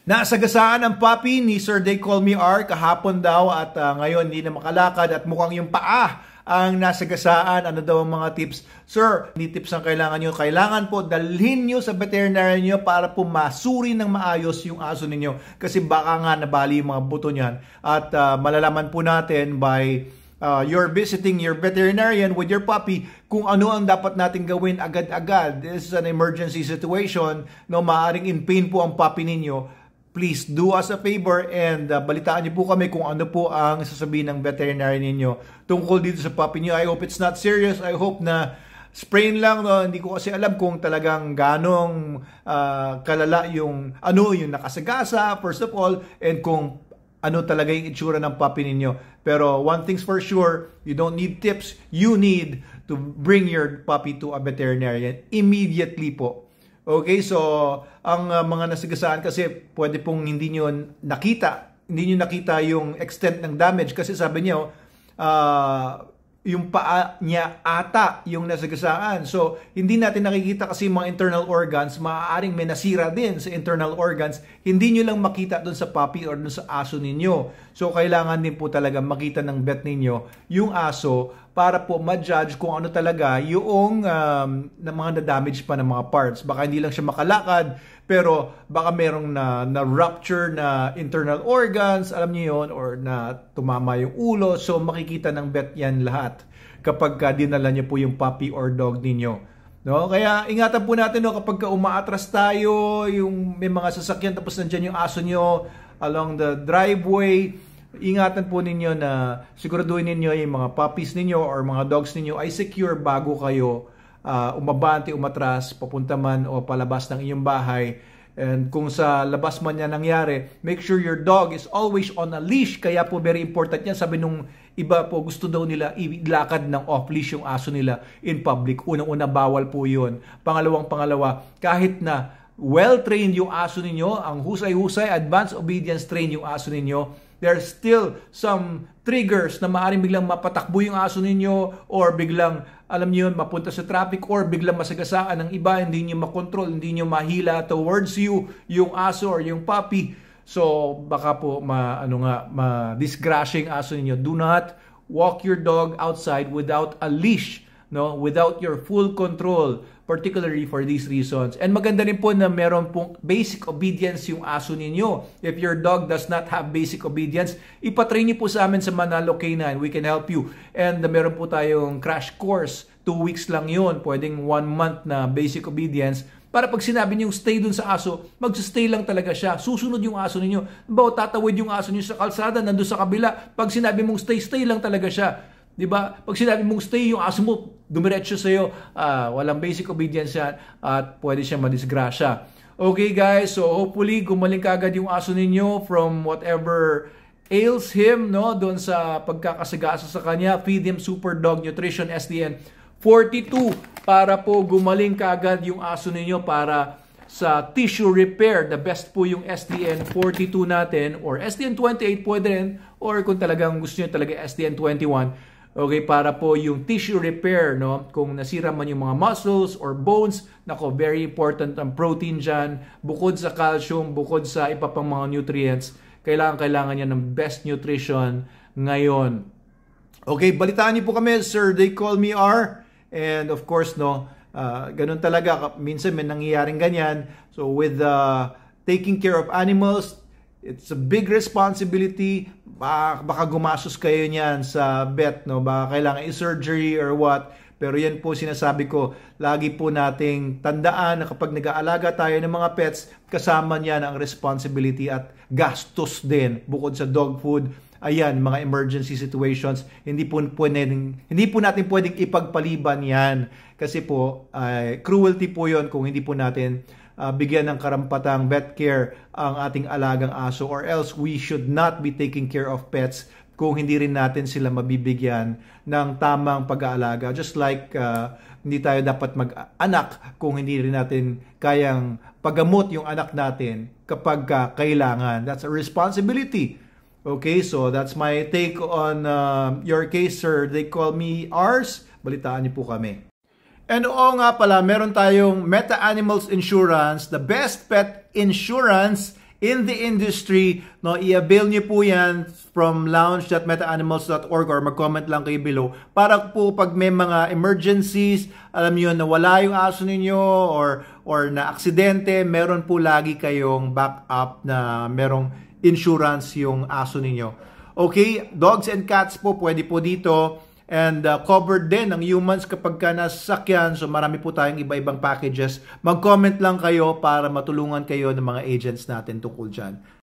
Nasagasaan ang puppy ni Sir They Call Me R kahapon daw at uh, ngayon hindi na makalakad at mukhang yung paa ang nasagasaan. Ano daw ang mga tips? Sir, hindi tips ang kailangan nyo. Kailangan po dalhin nyo sa veterinarian nyo para po masuri ng maayos yung aso ninyo kasi baka nga nabali yung mga buto niyan at uh, malalaman po natin by uh, ah, you're visiting your veterinarian with your puppy kung ano ang dapat natin gawin agad-agad. This is an emergency situation. No, maaring in pain po ang puppy ninyo please do us a favor and uh, balitaan niyo po kami kung ano po ang sasabihin ng veterinary ninyo tungkol dito sa puppy niyo. I hope it's not serious. I hope na sprain lang. No? Hindi ko kasi alam kung talagang ganong uh, kalala yung ano yung nakasagasa first of all and kung ano talaga yung itsura ng puppy ninyo. Pero one thing's for sure, you don't need tips. You need to bring your puppy to a veterinarian immediately po. Okay, so ang uh, mga nasigasaan kasi pwede pong hindi nyo nakita, hindi nyo nakita yung extent ng damage kasi sabi niyo, uh, yung paa niya ata yung nasigasaan. So, hindi natin nakikita kasi mga internal organs, maaaring may nasira din sa internal organs, hindi nyo lang makita doon sa puppy or doon sa aso ninyo. So, kailangan din po talaga makita ng vet ninyo yung aso para po ma-judge kung ano talaga yung um, na mga na-damage pa ng mga parts. Baka hindi lang siya makalakad, pero baka merong na, na rupture na internal organs, alam niyo yon or na tumama yung ulo. So makikita ng vet yan lahat kapag ka dinala niyo po yung puppy or dog ninyo. No? Kaya ingatan po natin no, kapag ka umaatras tayo, yung may mga sasakyan tapos nandiyan yung aso nyo along the driveway, ingatan po ninyo na siguraduhin ninyo yung mga puppies ninyo or mga dogs ninyo ay secure bago kayo uh, ah, umabante, umatras, papunta man o palabas ng inyong bahay. And kung sa labas man yan nangyari, make sure your dog is always on a leash. Kaya po very important yan. Sabi nung iba po, gusto daw nila ilakad ng off-leash yung aso nila in public. Unang-una, bawal po yun. Pangalawang pangalawa, kahit na well-trained yung aso ninyo, ang husay-husay, advanced obedience trained yung aso ninyo, there's still some triggers na maaaring biglang mapatakbo yung aso ninyo or biglang, alam niyo yun, mapunta sa traffic or biglang masagasaan ng iba, hindi niyo makontrol, hindi niyo mahila towards you yung aso or yung puppy. So, baka po ma, ano nga, ma-disgrashing aso ninyo. Do not walk your dog outside without a leash no without your full control particularly for these reasons. And maganda rin po na meron pong basic obedience yung aso ninyo. If your dog does not have basic obedience, ipatrain niyo po sa amin sa Manalo K9 We can help you. And meron po tayong crash course. Two weeks lang yun. Pwedeng one month na basic obedience. Para pag sinabi niyo stay dun sa aso, magsustay lang talaga siya. Susunod yung aso ninyo. Bawa tatawid yung aso niyo sa kalsada, nandun sa kabila. Pag sinabi mong stay, stay lang talaga siya. Di ba? Pag sinabi mong stay, yung aso mo, dumiretso sa'yo, uh, walang basic obedience yan, at pwede siya madisgrasya. Okay guys, so hopefully gumaling kagad yung aso ninyo from whatever ails him, no? Doon sa pagkakasagasa sa kanya, feed him super dog nutrition SDN 42 para po gumaling kagad yung aso ninyo para sa tissue repair, the best po yung SDN 42 natin or SDN 28 pwede rin or kung talagang gusto niyo talaga SDN 21 Okay, para po yung tissue repair, no? Kung nasira man yung mga muscles or bones, nako, very important ang protein dyan. Bukod sa calcium, bukod sa iba pang mga nutrients, kailangan-kailangan niya ng best nutrition ngayon. Okay, balitaan niyo po kami, Sir They Call Me R. And of course, no, uh, ganun talaga. Minsan may nangyayaring ganyan. So with uh, taking care of animals, It's a big responsibility. Baka, baka gumastos kayo niyan sa bet, no? Baka kailangan i-surgery or what. Pero yan po sinasabi ko, lagi po nating tandaan na kapag nag-aalaga tayo ng mga pets, kasama niyan ang responsibility at gastos din bukod sa dog food. Ayan, mga emergency situations, hindi po, pwedeng, hindi po natin pwedeng ipagpaliban yan. Kasi po, uh, cruelty po yon kung hindi po natin uh, bigyan ng karampatang vet care ang ating alagang aso or else we should not be taking care of pets kung hindi rin natin sila mabibigyan ng tamang pag-aalaga. Just like uh, hindi tayo dapat mag-anak kung hindi rin natin kayang paggamot yung anak natin kapag uh, kailangan. That's a responsibility. Okay, so that's my take on uh, your case, sir. They call me ours. Balitaan niyo po kami. And oo nga pala, meron tayong Meta Animals Insurance, the best pet insurance in the industry. No, i-avail niyo po yan from lounge.metaanimals.org or mag-comment lang kayo below para po pag may mga emergencies, alam niyo na wala yung aso ninyo or or na aksidente, meron po lagi kayong backup na merong insurance yung aso ninyo. Okay, dogs and cats po pwede po dito and uh, covered din ang humans kapag ka nasasakyan. So marami po tayong iba-ibang packages. Mag-comment lang kayo para matulungan kayo ng mga agents natin tungkol dyan.